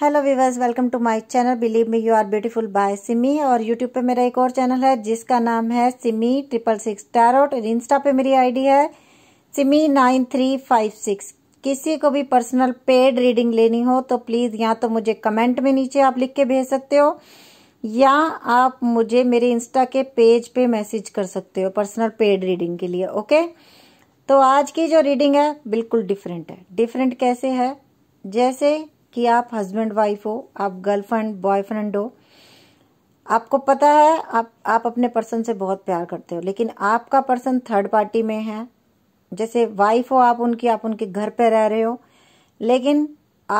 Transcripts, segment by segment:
Hello viewers welcome to my channel believe me you are beautiful bye Simi और YouTube पे मेरा एक और चैनल है जिसका नाम है सिमी ट्रिपल सिक्स टैरोट और इंस्टा पे मेरी आईडी है Simi nine three five six किसी को भी पर्सनल पेड रीडिंग लेनी हो तो प्लीज़ या तो मुझे कमेंट में नीचे आप लिख के भेज सकते हो या आप मुझे मेरे इंस्टा के पेज पे मैसेज कर सकते हो पर्सनल पेड रीडिंग के लिए ओके तो आज की जो रीडिंग है बिल्कुल डिफरेंट है डिफरेंट कैसे है जैसे कि आप हस्बैंड वाइफ हो आप गर्लफ्रेंड बॉयफ्रेंड हो आपको पता है आप आप अपने पर्सन से बहुत प्यार करते हो लेकिन आपका पर्सन थर्ड पार्टी में है जैसे वाइफ हो आप उनकी आप उनके घर पे रह रहे हो लेकिन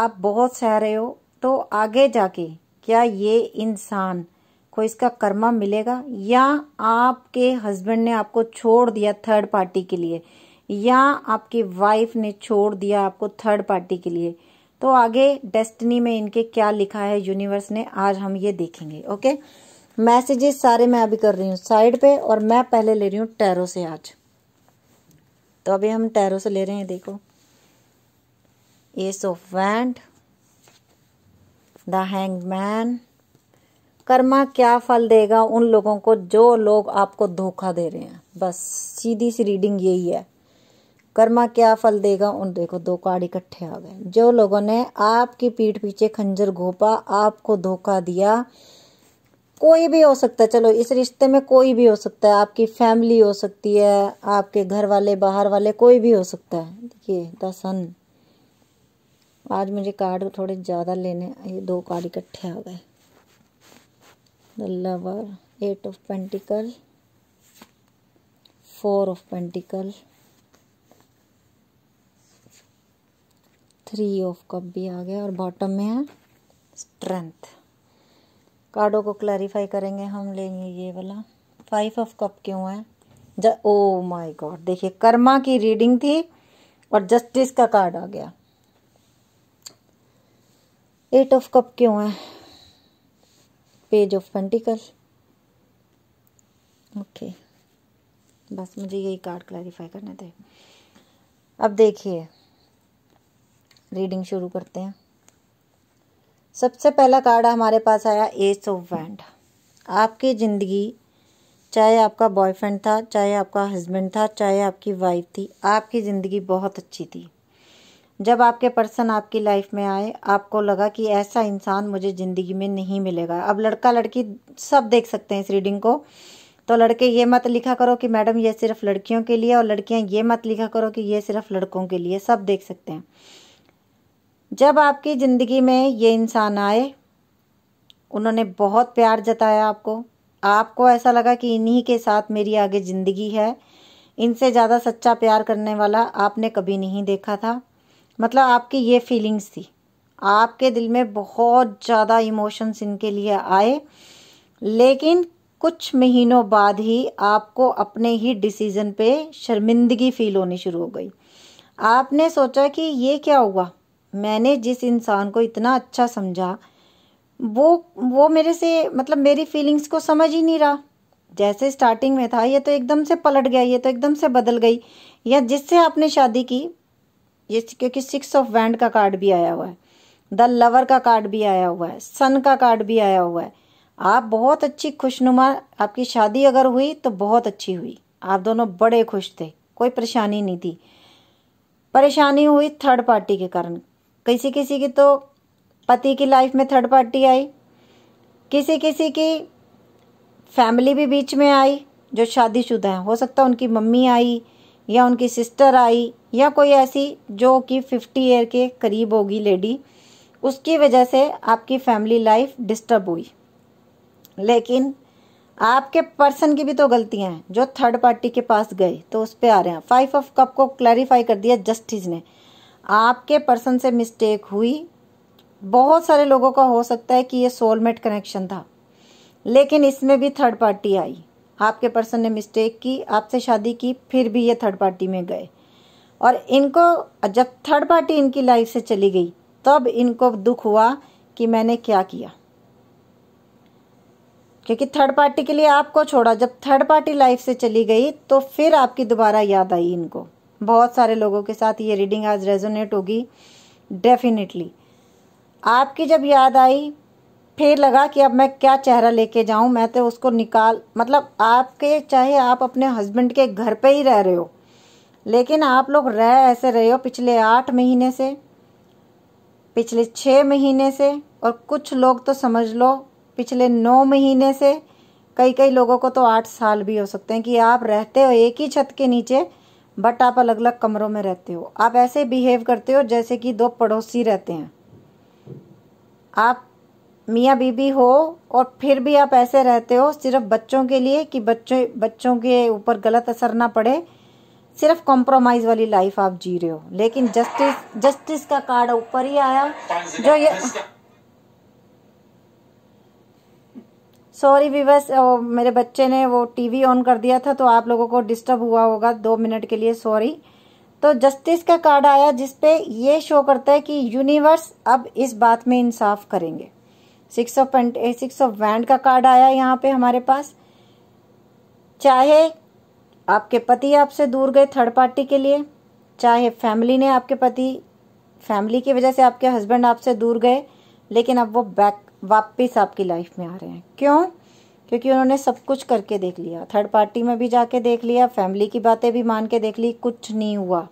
आप बहुत सह रहे हो तो आगे जाके क्या ये इंसान को इसका कर्मा मिलेगा या आपके हस्बैंड ने आपको छोड़ दिया थर्ड पार्टी के लिए या आपकी वाइफ ने छोड़ दिया आपको थर्ड पार्टी के लिए तो आगे डेस्टिनी में इनके क्या लिखा है यूनिवर्स ने आज हम ये देखेंगे ओके मैसेजेस सारे मैं अभी कर रही हूँ साइड पे और मैं पहले ले रही हूँ टैरो से आज तो अभी हम टैरो से ले रहे हैं देखो ace of wand the hang man कर्मा क्या फल देगा उन लोगों को जो लोग आपको धोखा दे रहे हैं बस सीधी सी रीडिंग यही है कर्मा क्या फल देगा उन देखो दो कार्ड इकट्ठे आ गए जो लोगों ने आपकी पीठ पीछे खंजर घोपा आपको धोखा दिया कोई भी हो सकता है चलो इस रिश्ते में कोई भी हो सकता है आपकी फैमिली हो सकती है आपके घर वाले बाहर वाले कोई भी हो सकता है देखिए द सन आज मुझे कार्ड थोड़े ज़्यादा लेने ये दो कार्ड इकट्ठे आ गए the lover eight of pentacle four of pentacle three of cup भी आ गया और बॉटम में है स्ट्रेंथ कार्डों को क्लैरिफाई करेंगे हम लेंगे ये वाला फाइव ऑफ कप क्यों है ओ माय गॉड देखिए कर्मा की रीडिंग थी और जस्टिस का कार्ड आ गया एट ऑफ कप क्यों है पेज ऑफ पेंटिकल ओके बस मुझे यही कार्ड क्लैरिफाई करने थे अब देखिए रीडिंग शुरू करते हैं सबसे पहला कार्ड हमारे पास आया एस ऑफ वैंड आपकी ज़िंदगी चाहे आपका बॉयफ्रेंड था चाहे आपका हस्बैंड था चाहे आपकी वाइफ थी आपकी ज़िंदगी बहुत अच्छी थी जब आपके पर्सन आपकी लाइफ में आए आपको लगा कि ऐसा इंसान मुझे ज़िंदगी में नहीं मिलेगा अब लड़का लड़की सब देख सकते हैं इस रीडिंग को तो लड़के ये मत लिखा करो कि मैडम ये सिर्फ लड़कियों के लिए और लड़कियां ये मत लिखा करो कि ये सिर्फ लड़कों के लिए सब देख सकते हैं जब आपकी ज़िंदगी में ये इंसान आए उन्होंने बहुत प्यार जताया आपको आपको ऐसा लगा कि इन्हीं के साथ मेरी आगे ज़िंदगी है इनसे ज़्यादा सच्चा प्यार करने वाला आपने कभी नहीं देखा था मतलब आपकी ये फीलिंग्स थी आपके दिल में बहुत ज़्यादा इमोशंस इनके लिए आए लेकिन कुछ महीनों बाद ही आपको अपने ही डिसीज़न पे शर्मिंदगी फील होनी शुरू हो गई आपने सोचा कि ये क्या हुआ मैंने जिस इंसान को इतना अच्छा समझा वो वो मेरे से मतलब मेरी फीलिंग्स को समझ ही नहीं रहा जैसे स्टार्टिंग में था ये तो एकदम से पलट गया ये तो एकदम से बदल गई या जिससे आपने शादी की ये क्योंकि सिक्स ऑफ वैंड का कार्ड भी आया हुआ है द लवर का कार्ड भी आया हुआ है सन का कार्ड भी आया हुआ है आप बहुत अच्छी खुशनुमा आपकी शादी अगर हुई तो बहुत अच्छी हुई आप दोनों बड़े खुश थे कोई परेशानी नहीं थी परेशानी हुई थर्ड पार्टी के कारण किसी किसी की तो पति की लाइफ में थर्ड पार्टी आई किसी किसी की फैमिली भी बीच में आई जो शादीशुदा हैं हो सकता है उनकी मम्मी आई या उनकी सिस्टर आई या कोई ऐसी जो कि फिफ्टी ईयर के करीब होगी लेडी उसकी वजह से आपकी फैमिली लाइफ डिस्टर्ब हुई लेकिन आपके पर्सन की भी तो गलतियां हैं जो थर्ड पार्टी के पास गए तो उस पर आ रहे हैं फाइव ऑफ कप को क्लैरिफाई कर दिया जस्टिस ने आपके पर्सन से मिस्टेक हुई बहुत सारे लोगों का हो सकता है कि ये सोलमेट कनेक्शन था लेकिन इसमें भी थर्ड पार्टी आई आपके पर्सन ने मिस्टेक की आपसे शादी की फिर भी ये थर्ड पार्टी में गए और इनको जब थर्ड पार्टी इनकी लाइफ से चली गई तब इनको दुख हुआ कि मैंने क्या किया क्योंकि थर्ड पार्टी के लिए आपको छोड़ा जब थर्ड पार्टी लाइफ से चली गई तो फिर आपकी दोबारा याद आई इनको बहुत सारे लोगों के साथ ये रीडिंग आज रेजोनेट होगी डेफिनेटली आपकी जब याद आई फिर लगा कि अब मैं क्या चेहरा लेके जाऊं मैं तो उसको निकाल मतलब आपके चाहे आप अपने हस्बैंड के घर पे ही रह रहे हो लेकिन आप लोग रह ऐसे रहे हो पिछले आठ महीने से पिछले छः महीने से और कुछ लोग तो समझ लो पिछले नौ महीने से कई कई लोगों को तो आठ साल भी हो सकते हैं कि आप रहते हो एक ही छत के नीचे बट आप अलग अलग कमरों में रहते हो आप ऐसे बिहेव करते हो जैसे कि दो पड़ोसी रहते हैं आप मियाँ बीबी हो और फिर भी आप ऐसे रहते हो सिर्फ बच्चों के लिए कि बच्चों बच्चों के ऊपर गलत असर ना पड़े सिर्फ कॉम्प्रोमाइज वाली लाइफ आप जी रहे हो लेकिन जस्टिस जस्टिस का कार्ड ऊपर ही आया जो ये सॉरी विवस मेरे बच्चे ने वो टीवी ऑन कर दिया था तो आप लोगों को डिस्टर्ब हुआ होगा दो मिनट के लिए सॉरी तो जस्टिस का कार्ड आया जिसपे ये शो करता है कि यूनिवर्स अब इस बात में इंसाफ करेंगे six of pent six of wand का कार्ड आया यहाँ पे हमारे पास चाहे आपके पति आपसे दूर गए थर्ड पार्टी के लिए चाहे फैमिली ने आपके पति फैमिली की वजह से आपके हस्बैंड आपसे दूर गए लेकिन अब वो बैक वापस आपकी लाइफ में आ रहे हैं क्यों क्योंकि उन्होंने सब कुछ करके देख लिया थर्ड पार्टी में भी जाके देख लिया फैमिली की बातें भी मान के देख ली कुछ नहीं हुआ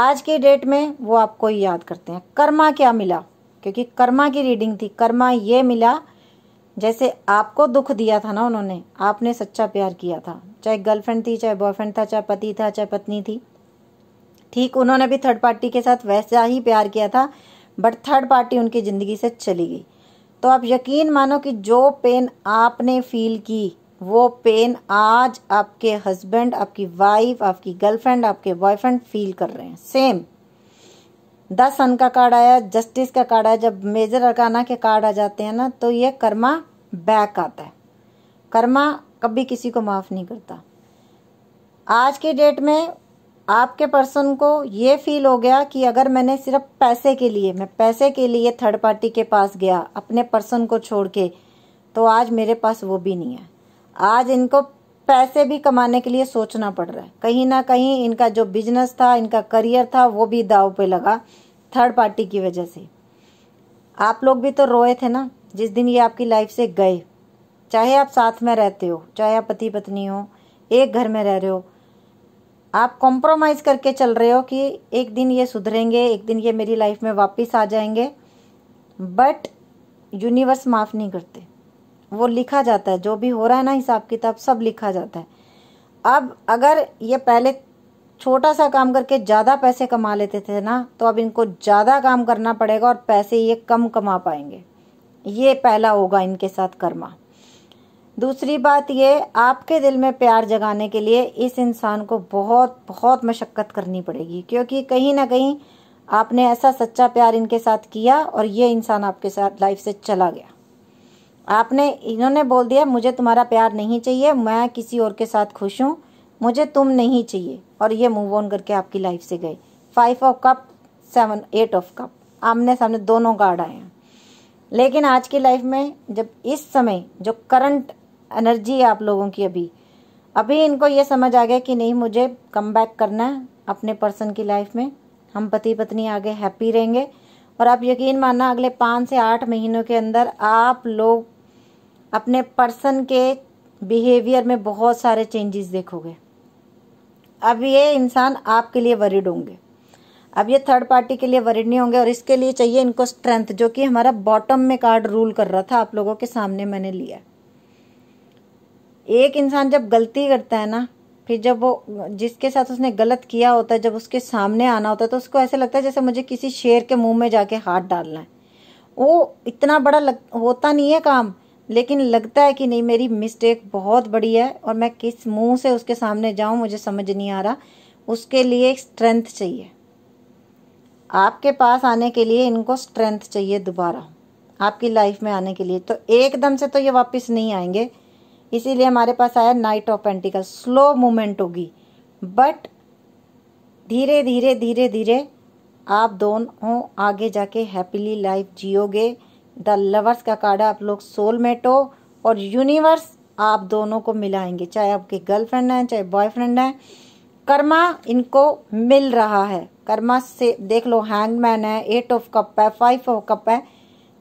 आज की डेट में वो आपको याद करते हैं कर्मा क्या मिला क्योंकि कर्मा की रीडिंग थी कर्मा ये मिला जैसे आपको दुख दिया था ना उन्होंने आपने सच्चा प्यार किया था चाहे गर्लफ्रेंड थी चाहे बॉयफ्रेंड था चाहे पति था चाहे पत्नी थी ठीक उन्होंने भी थर्ड पार्टी के साथ वैसा ही प्यार किया था बट थर्ड पार्टी उनकी ज़िंदगी से चली गई तो आप यकीन मानो कि जो पेन आपने फील की वो पेन आज आपके हस्बैंड आपकी वाइफ आपकी गर्लफ्रेंड आपके बॉयफ्रेंड फील कर रहे हैं सेम दस सन का कार्ड आया जस्टिस का कार्ड आया जब मेजर अरकाना के कार्ड आ जाते हैं ना तो ये कर्मा बैक आता है कर्मा कभी किसी को माफ़ नहीं करता आज के डेट में आपके पर्सन को ये फील हो गया कि अगर मैंने सिर्फ पैसे के लिए मैं पैसे के लिए थर्ड पार्टी के पास गया अपने पर्सन को छोड़ के तो आज मेरे पास वो भी नहीं है आज इनको पैसे भी कमाने के लिए सोचना पड़ रहा है कहीं ना कहीं इनका जो बिजनेस था इनका करियर था वो भी दाव पे लगा थर्ड पार्टी की वजह से आप लोग भी तो रोए थे ना जिस दिन ये आपकी लाइफ से गए चाहे आप साथ में रहते हो चाहे आप पति पत्नी हो एक घर में रह रहे हो आप कॉम्प्रोमाइज़ करके चल रहे हो कि एक दिन ये सुधरेंगे एक दिन ये मेरी लाइफ में वापस आ जाएंगे बट यूनिवर्स माफ़ नहीं करते वो लिखा जाता है जो भी हो रहा है ना हिसाब किताब सब लिखा जाता है अब अगर ये पहले छोटा सा काम करके ज़्यादा पैसे कमा लेते थे ना तो अब इनको ज़्यादा काम करना पड़ेगा और पैसे ये कम कमा पाएंगे ये पहला होगा इनके साथ कर्मा दूसरी बात ये आपके दिल में प्यार जगाने के लिए इस इंसान को बहुत बहुत मशक्क़त करनी पड़ेगी क्योंकि कहीं ना कहीं आपने ऐसा सच्चा प्यार इनके साथ किया और ये इंसान आपके साथ लाइफ से चला गया आपने इन्होंने बोल दिया मुझे तुम्हारा प्यार नहीं चाहिए मैं किसी और के साथ खुश हूँ मुझे तुम नहीं चाहिए और ये मूव ऑन करके आपकी लाइफ से गए five of cup seven eight of cup आमने सामने दोनों गार्ड आए हैं लेकिन आज की लाइफ में जब इस समय जो करंट एनर्जी है आप लोगों की अभी अभी इनको ये समझ आ गया कि नहीं मुझे कम बैक करना है अपने पर्सन की लाइफ में हम पति पत्नी आगे हैप्पी रहेंगे और आप यकीन मानना अगले पाँच से आठ महीनों के अंदर आप लोग अपने पर्सन के बिहेवियर में बहुत सारे चेंजेस देखोगे अब ये इंसान आपके लिए वरिड होंगे अब ये थर्ड पार्टी के लिए वरिड नहीं होंगे और इसके लिए चाहिए इनको स्ट्रेंथ जो कि हमारा बॉटम में कार्ड रूल कर रहा था आप लोगों के सामने मैंने लिया एक इंसान जब गलती करता है ना फिर जब वो जिसके साथ उसने गलत किया होता है जब उसके सामने आना होता है तो उसको ऐसे लगता है जैसे मुझे किसी शेर के मुंह में जाके हाथ डालना है वो इतना बड़ा लग होता नहीं है काम लेकिन लगता है कि नहीं मेरी मिस्टेक बहुत बड़ी है और मैं किस मुंह से उसके सामने जाऊं मुझे समझ नहीं आ रहा उसके लिए एक स्ट्रेंथ चाहिए आपके पास आने के लिए इनको स्ट्रेंथ चाहिए दोबारा आपकी लाइफ में आने के लिए तो एकदम से तो ये वापस नहीं आएंगे इसीलिए हमारे पास आया knight of pentacle slow movement होगी बट धीरे धीरे धीरे धीरे आप दोनों आगे जाके हैप्पीली लाइफ जियोगे द लवर्स का कार्ड आप लोग सोलमेट हो और यूनिवर्स आप दोनों को मिलाएंगे चाहे आपके गर्लफ्रेंड हैं चाहे बॉयफ्रेंड हैं कर्मा इनको मिल रहा है कर्मा से देख लो हैंगमैन है एट ऑफ कप है फाइव ऑफ कप है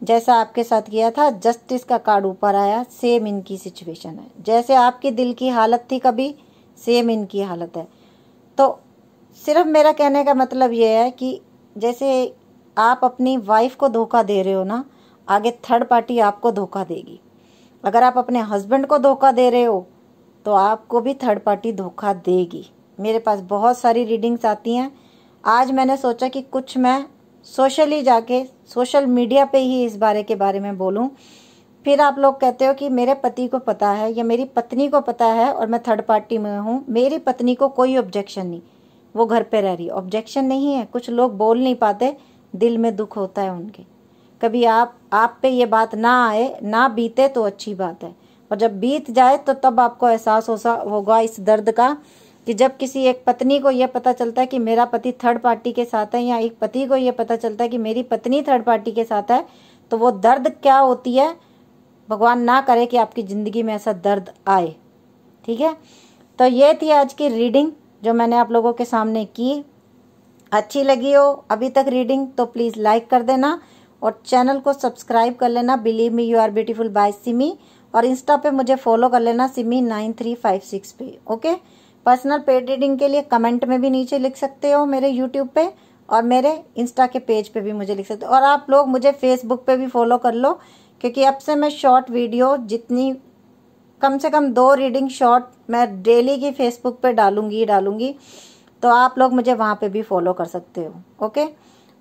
जैसा आपके साथ किया था जस्टिस का कार्ड ऊपर आया सेम इनकी सिचुएशन है जैसे आपके दिल की हालत थी कभी सेम इनकी हालत है तो सिर्फ मेरा कहने का मतलब यह है कि जैसे आप अपनी वाइफ को धोखा दे रहे हो ना आगे थर्ड पार्टी आपको धोखा देगी अगर आप अपने हस्बैंड को धोखा दे रहे हो तो आपको भी थर्ड पार्टी धोखा देगी मेरे पास बहुत सारी रीडिंग्स आती हैं आज मैंने सोचा कि कुछ मैं सोशली जाके सोशल मीडिया पे ही इस बारे के बारे में बोलूँ फिर आप लोग कहते हो कि मेरे पति को पता है या मेरी पत्नी को पता है और मैं थर्ड पार्टी में हूँ मेरी पत्नी को कोई ऑब्जेक्शन नहीं वो घर पे रह रही ऑब्जेक्शन नहीं है कुछ लोग बोल नहीं पाते दिल में दुख होता है उनके कभी आप आप पे ये बात ना आए ना बीते तो अच्छी बात है और जब बीत जाए तो तब आपको एहसास होगा इस दर्द का कि जब किसी एक पत्नी को यह पता चलता है कि मेरा पति थर्ड पार्टी के साथ है या एक पति को यह पता चलता है कि मेरी पत्नी थर्ड पार्टी के साथ है तो वो दर्द क्या होती है भगवान ना करे कि आपकी ज़िंदगी में ऐसा दर्द आए ठीक है तो ये थी आज की रीडिंग जो मैंने आप लोगों के सामने की अच्छी लगी हो अभी तक रीडिंग तो प्लीज़ लाइक कर देना और चैनल को सब्सक्राइब कर लेना believe me you are beautiful bye Simi और इंस्टा पे मुझे फॉलो कर लेना Simi nine three five six पे ओके पर्सनल पेड रीडिंग के लिए कमेंट में भी नीचे लिख सकते हो मेरे यूट्यूब पे और मेरे इंस्टा के पेज पे भी मुझे लिख सकते हो और आप लोग मुझे फेसबुक पे भी फॉलो कर लो क्योंकि अब से मैं शॉर्ट वीडियो जितनी कम से कम दो रीडिंग शॉर्ट मैं डेली की फेसबुक पे डालूंगी डालूंगी तो आप लोग मुझे वहाँ पे भी फॉलो कर सकते हो ओके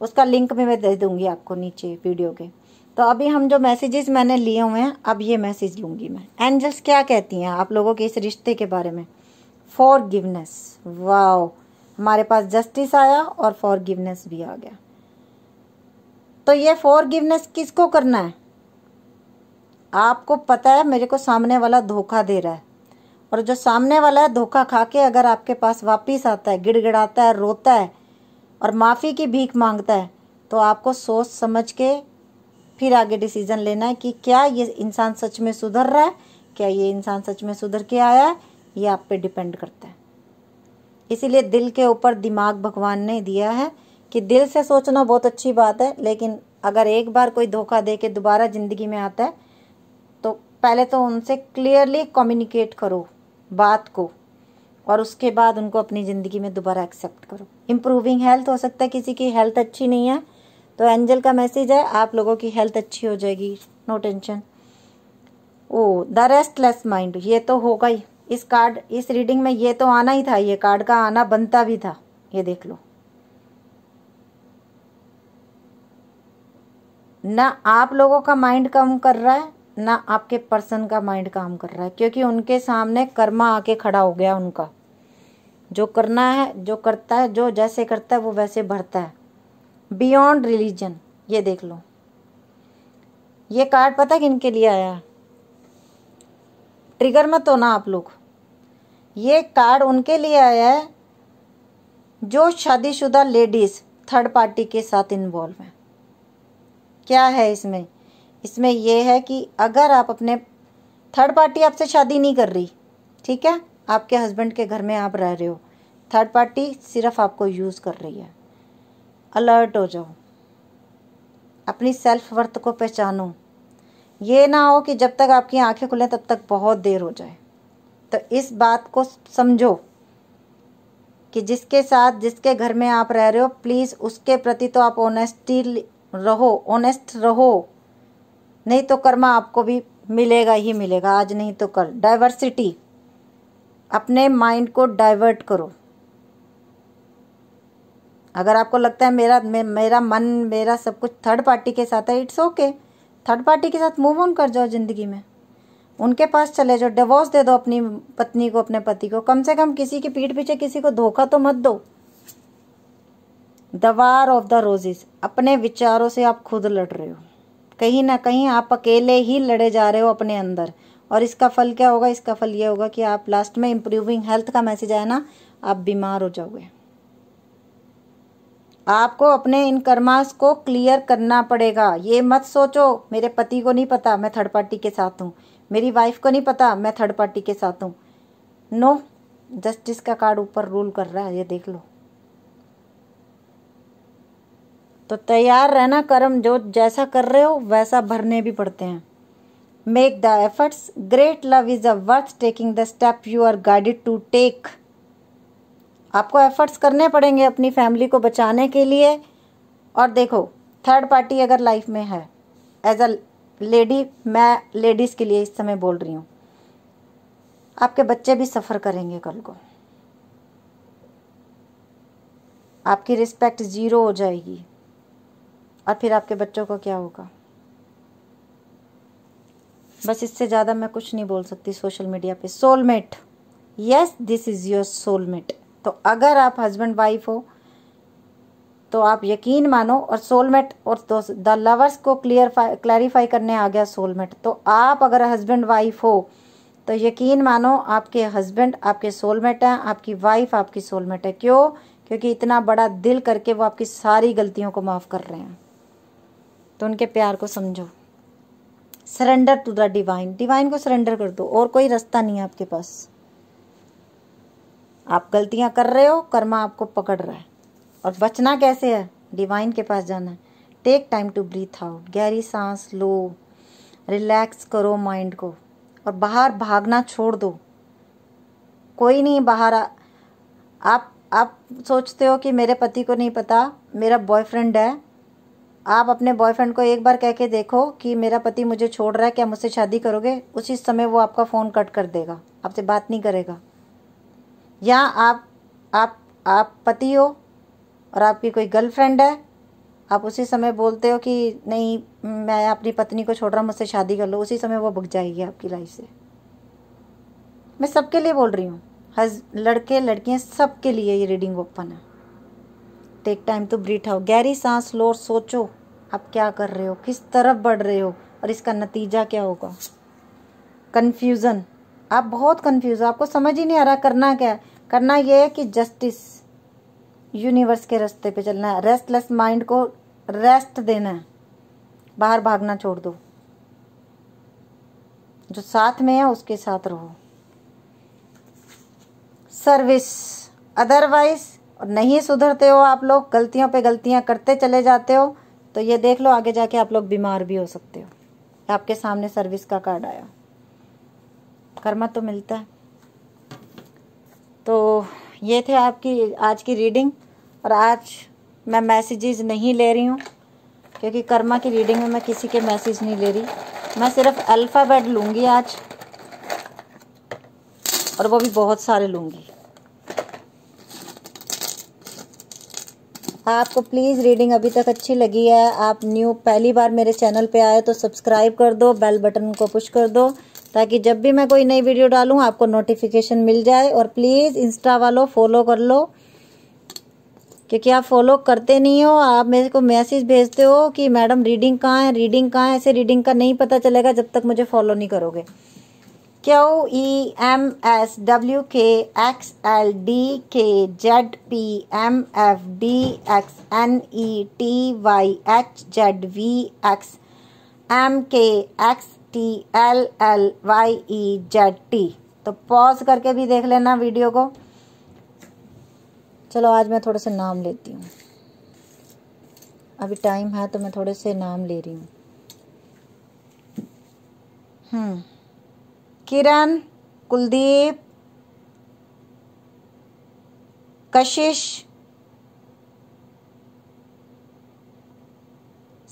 उसका लिंक भी मैं दे दूंगी आपको नीचे वीडियो के तो अभी हम जो मैसेजेस मैंने लिए हुए हैं अब ये मैसेज लूँगी मैं एंजल्स क्या कहती हैं आप लोगों के इस रिश्ते के बारे में फॉरगिवनेस वाओ हमारे पास जस्टिस आया और फॉरगिवनेस भी आ गया तो ये फॉरगिवनेस किसको करना है आपको पता है मेरे को सामने वाला धोखा दे रहा है और जो सामने वाला है धोखा खा के अगर आपके पास वापिस आता है गिड़गिड़ाता है रोता है और माफ़ी की भीख मांगता है तो आपको सोच समझ के फिर आगे डिसीज़न लेना है कि क्या ये इंसान सच में सुधर रहा है क्या ये इंसान सच में सुधर के आया है ये आप पे डिपेंड करता है इसीलिए दिल के ऊपर दिमाग भगवान ने दिया है कि दिल से सोचना बहुत अच्छी बात है लेकिन अगर एक बार कोई धोखा दे के दोबारा ज़िंदगी में आता है तो पहले तो उनसे क्लियरली कम्युनिकेट करो बात को और उसके बाद उनको अपनी ज़िंदगी में दोबारा एक्सेप्ट करो इम्प्रूविंग हेल्थ हो सकता है किसी की हेल्थ अच्छी नहीं है तो एंजल का मैसेज है आप लोगों की हेल्थ अच्छी हो जाएगी no tension oh the restless mind ये तो होगा ही इस कार्ड इस रीडिंग में ये तो आना ही था ये कार्ड का आना बनता भी था ये देख लो ना आप लोगों का माइंड काम कर रहा है ना आपके पर्सन का माइंड काम कर रहा है क्योंकि उनके सामने कर्मा आके खड़ा हो गया उनका जो करना है जो करता है जो जैसे करता है वो वैसे भरता है बियॉन्ड रिलीजन ये देख लो ये कार्ड पता किन के लिए आया है ट्रिगर मत होना आप लोग ये कार्ड उनके लिए आया है जो शादीशुदा लेडीज़ थर्ड पार्टी के साथ इन्वॉल्व हैं क्या है इसमें इसमें यह है कि अगर आप अपने थर्ड पार्टी आपसे शादी नहीं कर रही ठीक है आपके हस्बैंड के घर में आप रह रहे हो थर्ड पार्टी सिर्फ आपको यूज़ कर रही है अलर्ट हो जाओ अपनी सेल्फ वर्थ को पहचानो ये ना हो कि जब तक आपकी आंखें खुलें तब तक बहुत देर हो जाए तो इस बात को समझो कि जिसके साथ जिसके घर में आप रह रहे हो प्लीज़ उसके प्रति तो आप ऑनेस्टी रहो ऑनेस्ट रहो नहीं तो कर्मा आपको भी मिलेगा ही मिलेगा आज नहीं तो कल डाइवर्सिटी अपने माइंड को डाइवर्ट करो अगर आपको लगता है मेरा मे, मेरा मन मेरा सब कुछ थर्ड पार्टी के साथ है it's okay okay. Third party के साथ मूव ऑन कर जाओ ज़िंदगी में उनके पास चले जाओ डिवोर्स दे दो अपनी पत्नी को अपने पति को कम से कम किसी की पीठ पीछे किसी को धोखा तो मत दो the war of the roses अपने विचारों से आप खुद लड़ रहे हो कहीं ना कहीं आप अकेले ही लड़े जा रहे हो अपने अंदर और इसका फल क्या होगा इसका फल ये होगा कि आप लास्ट में इम्प्रूविंग हेल्थ का मैसेज आए ना आप बीमार हो जाओगे आपको अपने इन कर्मास को क्लियर करना पड़ेगा ये मत सोचो मेरे पति को नहीं पता मैं थर्ड पार्टी के साथ हूँ मेरी वाइफ को नहीं पता मैं थर्ड पार्टी के साथ हूँ नो जस्टिस का कार्ड ऊपर रूल कर रहा है ये देख लो तो तैयार रहना कर्म जो जैसा कर रहे हो वैसा भरने भी पड़ते हैं make the efforts great love is a worth taking the step you are guided to take आपको एफर्ट्स करने पड़ेंगे अपनी फैमिली को बचाने के लिए और देखो थर्ड पार्टी अगर लाइफ में है एज अ लेडी मैं लेडीज़ के लिए इस समय बोल रही हूँ आपके बच्चे भी सफ़र करेंगे कल को आपकी रिस्पेक्ट ज़ीरो हो जाएगी और फिर आपके बच्चों को क्या होगा बस इससे ज़्यादा मैं कुछ नहीं बोल सकती सोशल मीडिया पे soulmate yes this is your soulmate तो अगर आप हस्बैंड वाइफ हो तो आप यकीन मानो और सोलमेट और द तो लवर्स को क्लियर क्लैरिफाई करने आ गया सोलमेट तो आप अगर हस्बैंड वाइफ हो तो यकीन मानो आपके हस्बैंड आपके सोलमेट हैं आपकी वाइफ आपकी सोलमेट है क्यों क्योंकि इतना बड़ा दिल करके वो आपकी सारी गलतियों को माफ़ कर रहे हैं तो उनके प्यार को समझो surrender to the divine divine को सरेंडर कर दो और कोई रास्ता नहीं है आपके पास आप गलतियां कर रहे हो कर्मा आपको पकड़ रहा है और बचना कैसे है डिवाइन के पास जाना है take time to breathe out गहरी सांस लो रिलैक्स करो माइंड को और बाहर भागना छोड़ दो कोई नहीं बाहर आ, आप आप सोचते हो कि मेरे पति को नहीं पता मेरा बॉयफ्रेंड है आप अपने बॉयफ्रेंड को एक बार कह के देखो कि मेरा पति मुझे छोड़ रहा है क्या मुझसे शादी करोगे उसी समय वो आपका फ़ोन कट कर देगा आपसे बात नहीं करेगा या आप आप आप पति हो और आपकी कोई गर्लफ्रेंड है आप उसी समय बोलते हो कि नहीं मैं अपनी पत्नी को छोड़ रहा हूँ मुझसे शादी कर लो उसी समय वो बुक जाएगी आपकी लाइफ से मैं सबके लिए बोल रही हूँ हज लड़के लड़कियाँ सबके लिए ये रीडिंग ओपन है take time to breathe how गहरी सांस लो और सोचो आप क्या कर रहे हो किस तरफ बढ़ रहे हो और इसका नतीजा क्या होगा कन्फ्यूज़न आप बहुत कंफ्यूज हो आपको समझ ही नहीं आ रहा करना क्या है करना यह है कि जस्टिस यूनिवर्स के रास्ते पे चलना है रेस्टलेस माइंड को रेस्ट देना है बाहर भागना छोड़ दो जो साथ में है उसके साथ रहो सर्विस अदरवाइज और नहीं सुधरते हो आप लोग गलतियों पे गलतियां करते चले जाते हो तो ये देख लो आगे जाके आप लोग बीमार भी हो सकते हो आपके सामने सर्विस का कार्ड आया कर्मा तो मिलता है तो ये थे आपकी आज की रीडिंग और आज मैं मैसेजेस नहीं ले रही हूँ क्योंकि कर्मा की रीडिंग में मैं किसी के मैसेज नहीं ले रही मैं सिर्फ अल्फ़ाबेट लूँगी आज और वो भी बहुत सारे लूँगी आपको प्लीज़ रीडिंग अभी तक अच्छी लगी है आप न्यू पहली बार मेरे चैनल पे आए तो सब्सक्राइब कर दो बेल बटन को पुश कर दो ताकि जब भी मैं कोई नई वीडियो डालूँ आपको नोटिफिकेशन मिल जाए और प्लीज़ इंस्टा वालों फॉलो कर लो क्योंकि आप फॉलो करते नहीं हो आप मेरे को मैसेज भेजते हो कि मैडम रीडिंग कहाँ है रीडिंग कहाँ है ऐसे रीडिंग का नहीं पता चलेगा जब तक मुझे फॉलो नहीं करोगे Q E M S W K X L D K Z P M F D X N E T Y H Z V X M K X T L L Y E Z T तो pause करके भी देख लेना video को चलो आज मैं थोड़े से नाम लेती हूँ अभी टाइम है तो मैं थोड़े से नाम ले रही हूँ हम्म। किरण कुलदीप कशिश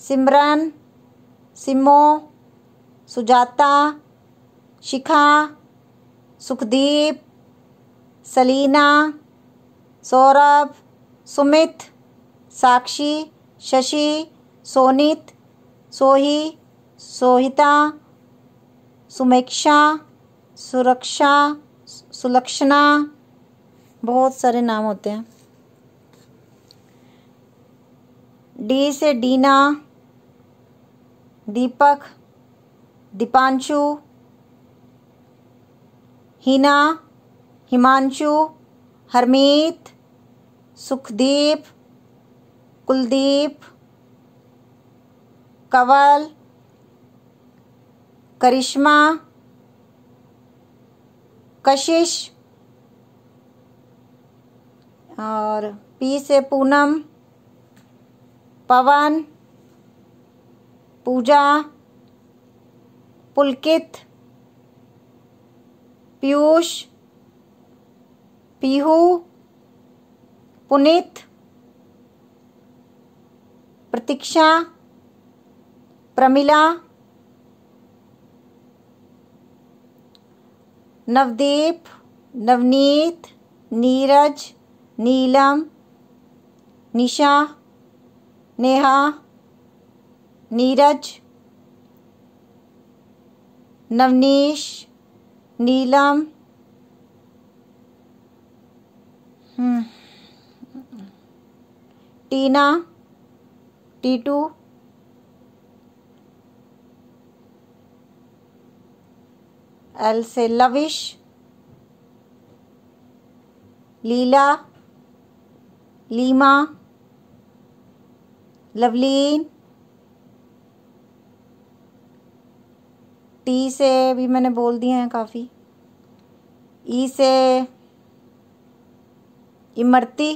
सिमरन सिमो सुजाता शिखा सुखदीप सलीना सौरभ सुमित साक्षी शशि सोनित सोही सोहिता सुमेक्षा सुरक्षा सुलक्षणा बहुत सारे नाम होते हैं डी से डीना दीपक दीपांशु हिना हिमांशु हरमीत सुखदीप कुलदीप कवल करिश्मा कशिश और पी से पूनम पवन पूजा पुलकित पीयूष पीहू पुनीत प्रतीक्षा प्रमिला नवदीप नवनीत नीरज नीलम निशा नेहा नीरज नवनीश नीलम हम्म। टीना टीटू एल से लविश लीला लीमा लवलीन टी से भी मैंने बोल दिए हैं काफ़ी ई e से इमरती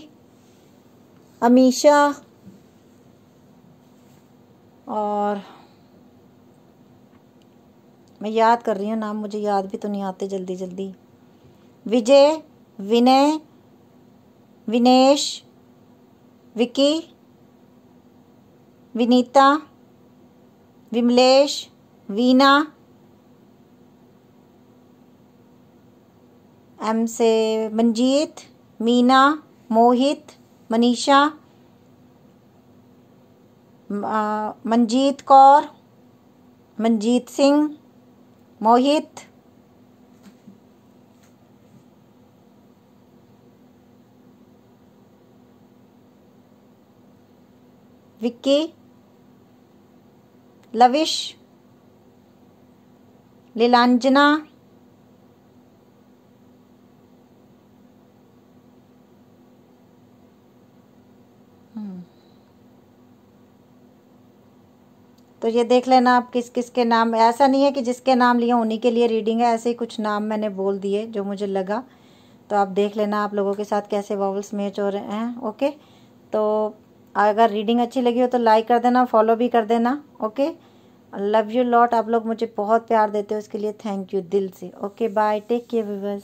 अमीशा और मैं याद कर रही हूँ नाम मुझे याद भी तो नहीं आते जल्दी जल्दी विजय विनय विनेश विकी विनीता विमलेश वीना एम से मंजीत मीना मोहित मनीषा मनजीत कौर मनजीत सिंह मोहित विक्की लविश लीलांजना तो ये देख लेना आप किस किस के नाम ऐसा नहीं है कि जिसके नाम लिए उन्हीं के लिए रीडिंग है ऐसे ही कुछ नाम मैंने बोल दिए जो मुझे लगा तो आप देख लेना आप लोगों के साथ कैसे वॉवल्स मैच हो रहे हैं ओके तो अगर रीडिंग अच्छी लगी हो तो लाइक कर देना फॉलो भी कर देना ओके लव यू लॉट आप लोग मुझे बहुत प्यार देते हो उसके लिए थैंक यू दिल से okay bye take care viewers